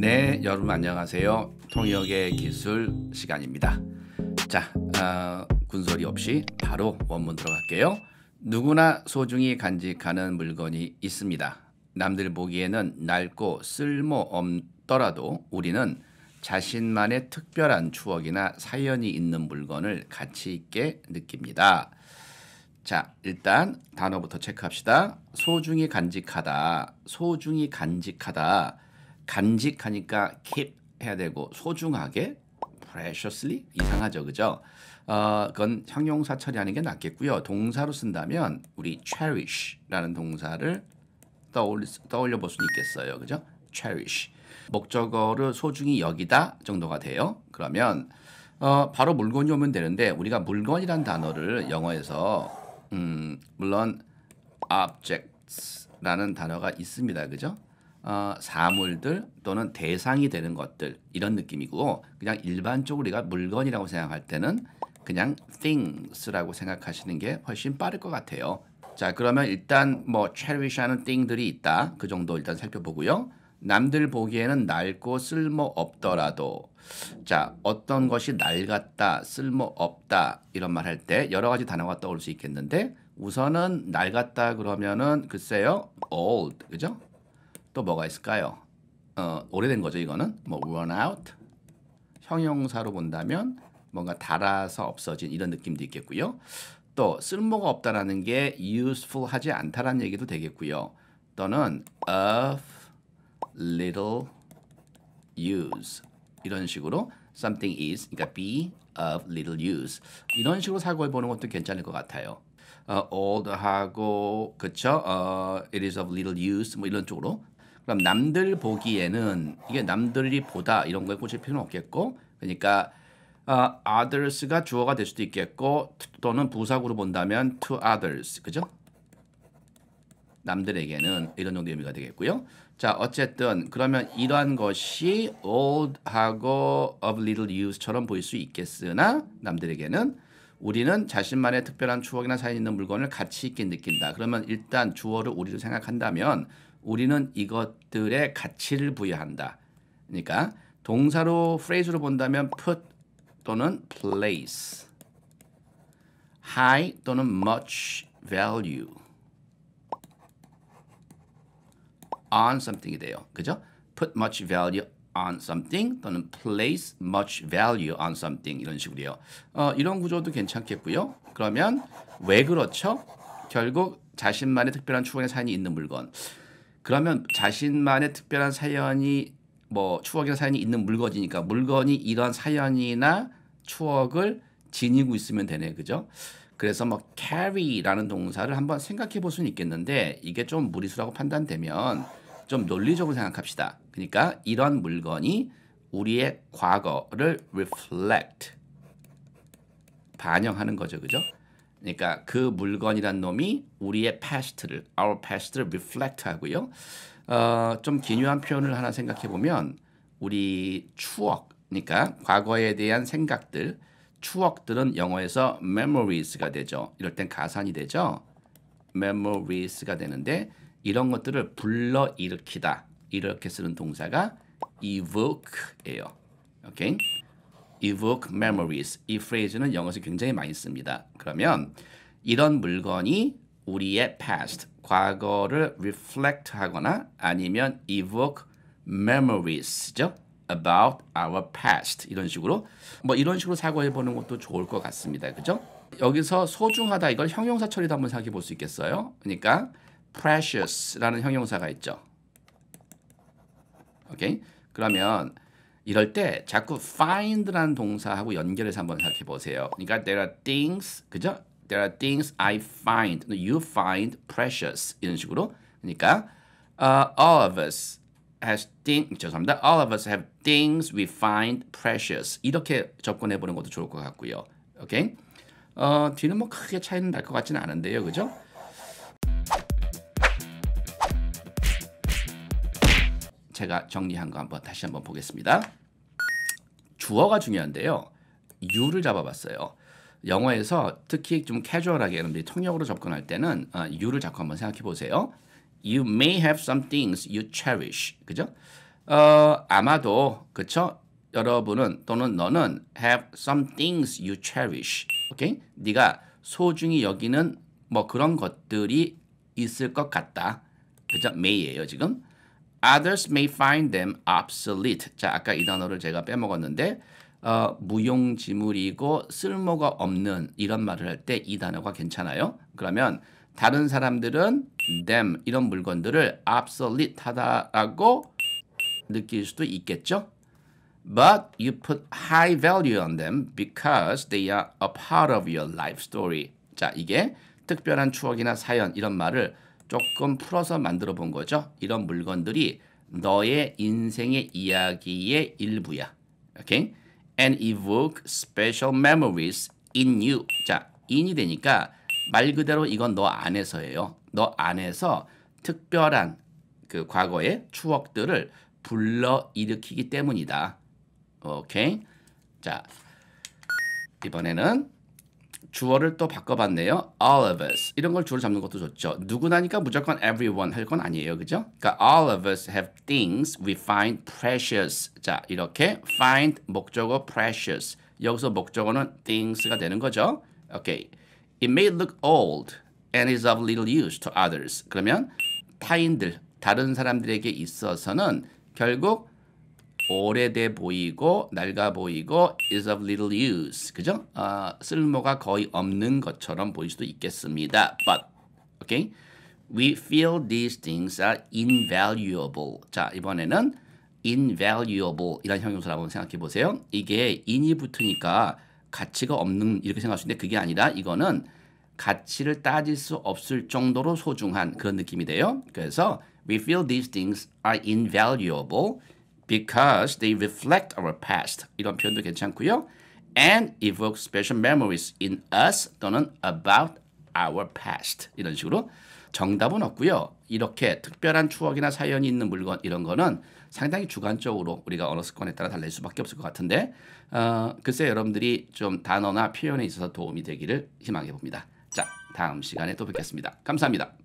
네, 여러분 안녕하세요. 통역의 기술 시간입니다. 자, 어, 군소리 없이 바로 원문 들어갈게요. 누구나 소중히 간직하는 물건이 있습니다. 남들 보기에는 낡고 쓸모없더라도 우리는 자신만의 특별한 추억이나 사연이 있는 물건을 가치 있게 느낍니다. 자, 일단 단어부터 체크합시다. 소중히 간직하다. 소중히 간직하다. 간직하니까 keep 해야 되고 소중하게 preciously 이상하죠 그죠? 어, 그건 형용사 처리하는 게 낫겠고요. 동사로 쓴다면 우리 cherish라는 동사를 떠올, 떠올려 볼 수는 있겠어요. 그죠? cherish. 목적어를 소중히 여기다 정도가 돼요. 그러면 어, 바로 물건이 오면 되는데 우리가 물건이란 단어를 영어에서 음, 물론 objects라는 단어가 있습니다. 그죠? 어, 사물들 또는 대상이 되는 것들 이런 느낌이고 그냥 일반적으로 우리가 물건이라고 생각할 때는 그냥 things라고 생각하시는 게 훨씬 빠를 것 같아요. 자 그러면 일단 뭐 cherish하는 thing들이 있다 그 정도 일단 살펴보고요. 남들 보기에는 낡고 쓸모없더라도 자 어떤 것이 낡았다 쓸모없다 이런 말 할 때 여러 가지 단어가 떠올 수 있겠는데 우선은 낡았다 그러면은 글쎄요 old 그죠 또 뭐가 있을까요? 어, 오래된 거죠 이거는 뭐 w o n out 형용사로 본다면 뭔가 닳아서 없어진 이런 느낌도 있겠고요. 또 쓸모가 없다라는 게 useful하지 않다라는 얘기도 되겠고요. 또는 of little use 이런 식으로 something is 그러니까 be of little use 이런 식으로 사고해 보는 것도 괜찮을 것 같아요. 어, old하고 그쵸? 어, it is of little use 뭐 이런 쪽으로 그럼 남들 보기에는 이게 남들이 보다 이런 거에 꽂힐 필요는 없겠고 그러니까 어, others가 주어가 될 수도 있겠고 또는 부사구로 본다면 to others 그죠? 남들에게는 이런 정도의 의미가 되겠고요. 자 어쨌든 그러면 이러한 것이 old하고 of little use처럼 보일 수 있겠으나 남들에게는 우리는 자신만의 특별한 추억이나 사연 있는 물건을 가치 있게 느낀다. 그러면 일단 주어를 우리로 생각한다면 우리는 이것들의 가치를 부여한다. 그러니까 동사로 phrase로 본다면 put 또는 place high 또는 much value on something이 돼요. 그죠? put much value on something 또는 place much value on something 이런 식으로요. 어, 이런 구조도 괜찮겠고요. 그러면 왜 그렇죠? 결국 자신만의 특별한 추구의 사연이 있는 물건. 그러면 자신만의 특별한 사연이 뭐 추억이나 사연이 있는 물건이니까 물건이 이런 사연이나 추억을 지니고 있으면 되네 그죠? 그래서 뭐 carry라는 동사를 한번 생각해 볼 수는 있겠는데 이게 좀 무리수라고 판단되면 좀 논리적으로 생각합시다. 그러니까 이런 물건이 우리의 과거를 reflect 반영하는 거죠. 그죠? 그러니까 그 물건이란 놈이 우리의 패스트를 our past를 reflect 하고요. 어, 좀 기묘한 표현을 하나 생각해 보면 우리 추억, 그러니까 과거에 대한 생각들, 추억들은 영어에서 memories가 되죠. 이럴 땐 가산이 되죠. memories가 되는데 이런 것들을 불러 일으키다 이렇게 쓰는 동사가 evoke예요. 오케이. evoke memories. 이 프레이즈는 영어에서 굉장히 많이 씁니다. 그러면 이런 물건이 우리의 past, 과거를 reflect 하거나 아니면 evoke memories죠. about our past 이런 식으로 뭐 이런 식으로 사고해 보는 것도 좋을 것 같습니다. 그죠? 여기서 소중하다 이걸 형용사 처리도 한번 생각해 볼수 있겠어요? 그러니까 precious라는 형용사가 있죠. 오케이. 그러면 이럴 때 자꾸 find라는 동사하고 연결해서 한번 생각해 보세요. 그러니까 there are things, 그죠? There are things I find, you find precious 이런 식으로. 그러니까 uh, all of us has things, 죄송합니다. All of us have things we find precious. 이렇게 접근해 보는 것도 좋을 것 같고요. 오케이? 어, 뒤는 뭐 크게 차이는 날 것 같지는 않은데요, 그죠? 제가 정리한 거 한번 다시 한번 보겠습니다. 주어가 중요한데요. 유를 잡아봤어요. 영어에서 특히 좀 캐주얼하게 여러분들이 통역으로 접근할 때는 어, 유를 잡고 한번 생각해 보세요. You may have some things you cherish. 그죠? 어, 아마도 그쵸? 여러분은 또는 너는 have some things you cherish. 오케이? 네가 소중히 여기는 뭐 그런 것들이 있을 것 같다. 그죠? may예요, 지금. Others may find them obsolete. 자, 아까 이 단어를 제가 빼먹었는데 어, 무용지물이고 쓸모가 없는 이런 말을 할 때 이 단어가 괜찮아요. 그러면 다른 사람들은 them 이런 물건들을 obsolete하다라고 느낄 수도 있겠죠. But you put high value on them because they are a part of your life story. 자, 이게 특별한 추억이나 사연 이런 말을 조금 풀어서 만들어 본 거죠. 이런 물건들이 너의 인생의 이야기의 일부야. 오케이? And evoke special memories in you. 자, in이 되니까 말 그대로 이건 너 안에서예요. 너 안에서 특별한 그 과거의 추억들을 불러 일으키기 때문이다. 오케이? 자, 이번에는 주어를 또 바꿔봤네요. All of us 이런 걸 주어를 잡는 것도 좋죠. 누구나니까 무조건 everyone 할 건 아니에요, 그죠? 그러니까 all of us have things we find precious. 자 이렇게 find 목적어 precious 여기서 목적어는 things가 되는 거죠. 오케이. It may look old and is of little use to others. 그러면 타인들 다른 사람들에게 있어서는 결국 오래돼 보이고 낡아 보이고 is of little use. 그죠? 어, 쓸모가 거의 없는 것처럼 보일 수도 있겠습니다. But, okay? We feel these things are invaluable. 자, 이번에는 invaluable 이란 형용사를 한번 생각해 보세요. 이게 in이 붙으니까 가치가 없는 이렇게 생각할 수 있는데 그게 아니라 이거는 가치를 따질 수 없을 정도로 소중한 그런 느낌이 돼요. 그래서 we feel these things are invaluable. because they reflect our past 이런 표현도 괜찮고요. and evoke special memories in us 또는 about our past 이런 식으로 정답은 없고요. 이렇게 특별한 추억이나 사연이 있는 물건 이런 거는 상당히 주관적으로 우리가 언어 습관에 따라 달릴 수밖에 없을 것 같은데 어, 글쎄 여러분들이 좀 단어나 표현에 있어서 도움이 되기를 희망해 봅니다. 자 다음 시간에 또 뵙겠습니다. 감사합니다.